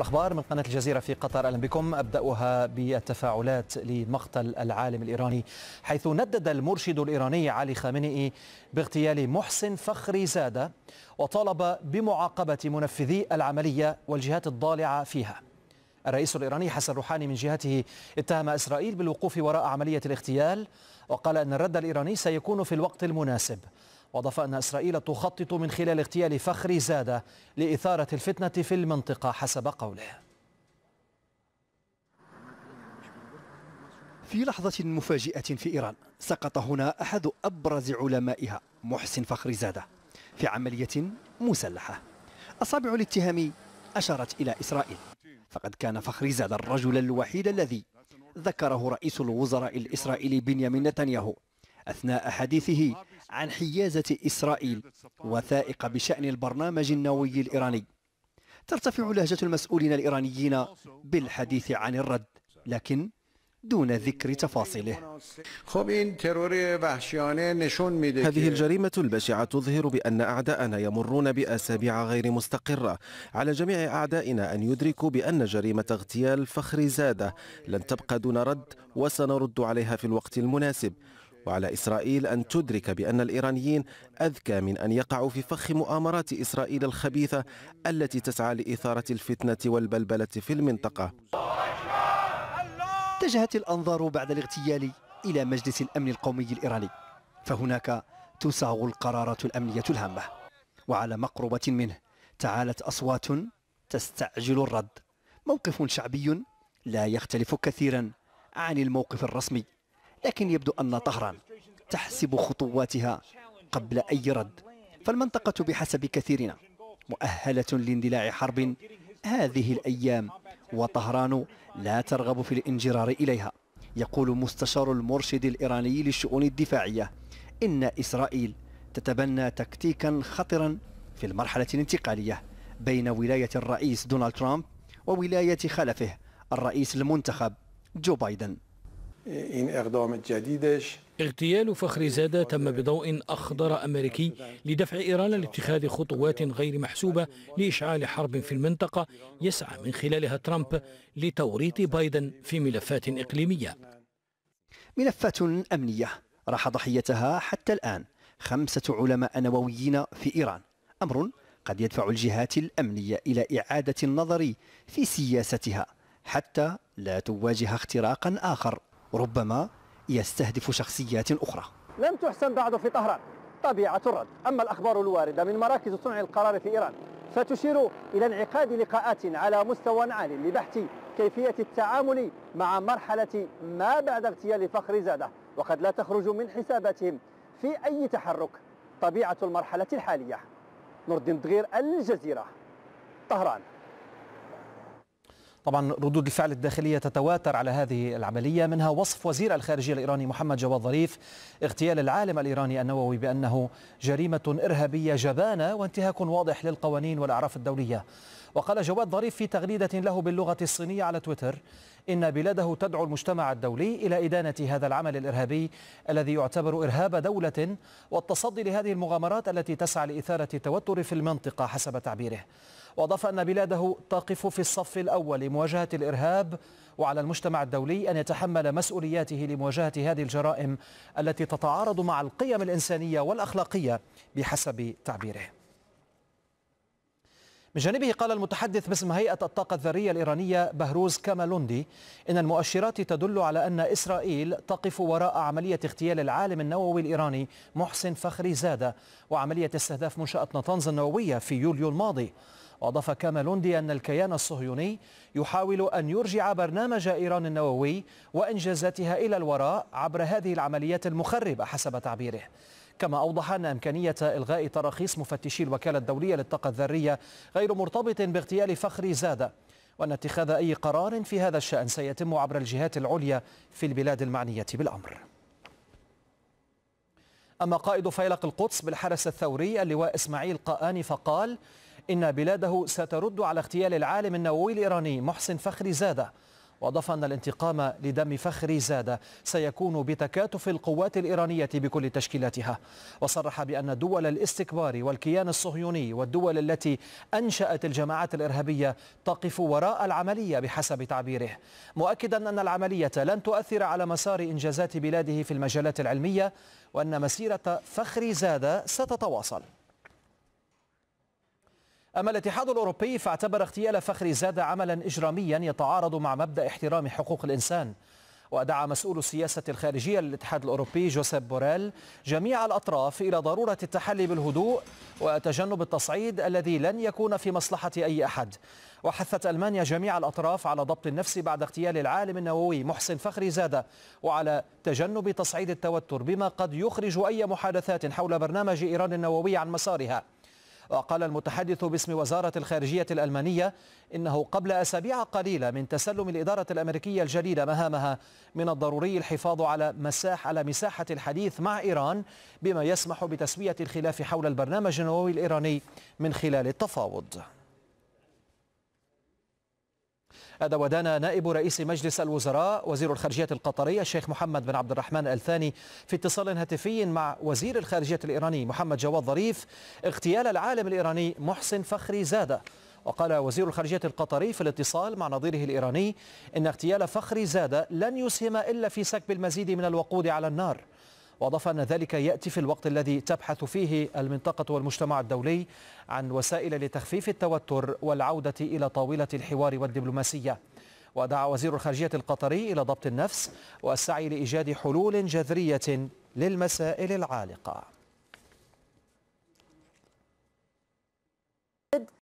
الأخبار من قناة الجزيرة في قطر أهلا بكم أبدأها بالتفاعلات لمقتل العالم الإيراني حيث ندد المرشد الإيراني علي خامنئي باغتيال محسن فخري زادة وطالب بمعاقبة منفذي العملية والجهات الضالعة فيها الرئيس الإيراني حسن روحاني من جهته اتهم إسرائيل بالوقوف وراء عملية الاغتيال وقال أن الرد الإيراني سيكون في الوقت المناسب وأضاف أن إسرائيل تخطط من خلال اغتيال فخري زادة لإثارة الفتنة في المنطقة حسب قوله في لحظة مفاجئة في إيران سقط هنا أحد أبرز علمائها محسن فخري زادة في عملية مسلحة أصابع الاتهام أشرت إلى إسرائيل فقد كان فخري زادة الرجل الوحيد الذي ذكره رئيس الوزراء الإسرائيلي بنيامين نتنياهو أثناء حديثه عن حيازة إسرائيل وثائق بشأن البرنامج النووي الإيراني ترتفع لهجة المسؤولين الإيرانيين بالحديث عن الرد لكن دون ذكر تفاصيله هذه الجريمة البشعة تظهر بأن أعداءنا يمرون بأسابيع غير مستقرة على جميع أعدائنا أن يدركوا بأن جريمة اغتيال فخر زادة لن تبقى دون رد وسنرد عليها في الوقت المناسب وعلى إسرائيل أن تدرك بأن الإيرانيين أذكى من أن يقعوا في فخ مؤامرات إسرائيل الخبيثة التي تسعى لإثارة الفتنة والبلبلة في المنطقة اتجهت الأنظار بعد الاغتيال إلى مجلس الأمن القومي الإيراني فهناك تساغ القرارات الأمنية الهامة وعلى مقربة منه تعالت أصوات تستعجل الرد موقف شعبي لا يختلف كثيرا عن الموقف الرسمي لكن يبدو أن طهران تحسب خطواتها قبل أي رد فالمنطقة بحسب كثيرنا مؤهلة لاندلاع حرب هذه الأيام وطهران لا ترغب في الانجرار إليها يقول مستشار المرشد الإيراني للشؤون الدفاعية إن إسرائيل تتبنى تكتيكا خطرا في المرحلة الانتقالية بين ولاية الرئيس دونالد ترامب وولاية خلفه الرئيس المنتخب جو بايدن این اقدام جدیدش اغتيال فخر زادة تم بضوء أخضر أمريكي لدفع إيران لاتخاذ خطوات غير محسوبة لإشعال حرب في المنطقة يسعى من خلالها ترامب لتوريط بايدن في ملفات إقليمية ملفات أمنية راح ضحيتها حتى الآن خمسة علماء نوويين في إيران أمر قد يدفع الجهات الأمنية إلى إعادة النظر في سياستها حتى لا تواجه اختراقا آخر ربما يستهدف شخصيات أخرى لم تحسن بعد في طهران طبيعة الرد أما الأخبار الواردة من مراكز صنع القرار في إيران فتشير إلى انعقاد لقاءات على مستوى عال لبحث كيفية التعامل مع مرحلة ما بعد اغتيال فخر زادة وقد لا تخرج من حساباتهم في أي تحرك طبيعة المرحلة الحالية نور الدين دغير الجزيرة طهران طبعا ردود الفعل الداخلية تتواتر على هذه العملية منها وصف وزير الخارجية الإيراني محمد جواد ظريف اغتيال العالم الإيراني النووي بأنه جريمة إرهابية جبانة وانتهاك واضح للقوانين والأعراف الدولية وقال جواد ظريف في تغريدة له باللغة الصينية على تويتر إن بلاده تدعو المجتمع الدولي إلى إدانة هذا العمل الإرهابي الذي يعتبر إرهاب دولة والتصدي لهذه المغامرات التي تسعى لإثارة التوتر في المنطقة حسب تعبيره وأضاف أن بلاده تقف في الصف الأول لمواجهة الإرهاب وعلى المجتمع الدولي أن يتحمل مسؤولياته لمواجهة هذه الجرائم التي تتعارض مع القيم الإنسانية والأخلاقية بحسب تعبيره من جانبه قال المتحدث باسم هيئة الطاقة الذرية الإيرانية بهروز كامالوندي إن المؤشرات تدل على أن إسرائيل تقف وراء عملية اغتيال العالم النووي الإيراني محسن فخري زادة وعملية استهداف منشأة نطنز النووية في يوليو الماضي وأضاف كامالوندي أن الكيان الصهيوني يحاول أن يرجع برنامج إيران النووي وإنجازاتها إلى الوراء عبر هذه العمليات المخربة حسب تعبيره كما أوضح أن إمكانية إلغاء تراخيص مفتشي الوكالة الدولية للطاقة الذرية غير مرتبط باغتيال فخري زادة وأن اتخاذ أي قرار في هذا الشأن سيتم عبر الجهات العليا في البلاد المعنية بالأمر أما قائد فيلق القدس بالحرس الثوري اللواء إسماعيل قآني فقال إن بلاده سترد على اغتيال العالم النووي الإيراني محسن فخري زادة وأضاف أن الانتقام لدم فخري زادة سيكون بتكاتف القوات الإيرانية بكل تشكيلاتها وصرح بأن دول الاستكبار والكيان الصهيوني والدول التي أنشأت الجماعات الإرهابية تقف وراء العملية بحسب تعبيره مؤكدا أن العملية لن تؤثر على مسار إنجازات بلاده في المجالات العلمية وأن مسيرة فخري زادة ستتواصل أما الاتحاد الأوروبي فاعتبر اغتيال فخري زادة عملا إجراميا يتعارض مع مبدأ احترام حقوق الإنسان ودعا مسؤول السياسة الخارجية للاتحاد الأوروبي جوسيب بوريل جميع الأطراف إلى ضرورة التحلي بالهدوء وتجنب التصعيد الذي لن يكون في مصلحة أي أحد وحثت ألمانيا جميع الأطراف على ضبط النفس بعد اغتيال العالم النووي محسن فخري زادة وعلى تجنب تصعيد التوتر بما قد يخرج أي محادثات حول برنامج إيران النووي عن مسارها وقال المتحدث باسم وزارة الخارجية الألمانية إنه قبل أسابيع قليلة من تسلم الإدارة الأمريكية الجديدة مهامها من الضروري الحفاظ على مساح على مساحة الحديث مع إيران بما يسمح بتسوية الخلاف حول البرنامج النووي الإيراني من خلال التفاوض هذا ودانا نائب رئيس مجلس الوزراء وزير الخارجية القطرية الشيخ محمد بن عبد الرحمن الثاني في اتصال هاتفي مع وزير الخارجية الإيراني محمد جواد ظريف اغتيال العالم الإيراني محسن فخري زادة وقال وزير الخارجية القطري في الاتصال مع نظيره الإيراني إن اغتيال فخري زادة لن يسهم إلا في سكب المزيد من الوقود على النار وأضاف أن ذلك يأتي في الوقت الذي تبحث فيه المنطقة والمجتمع الدولي عن وسائل لتخفيف التوتر والعودة إلى طاولة الحوار والدبلوماسية ودعا وزير الخارجية القطري إلى ضبط النفس والسعي لإيجاد حلول جذرية للمسائل العالقة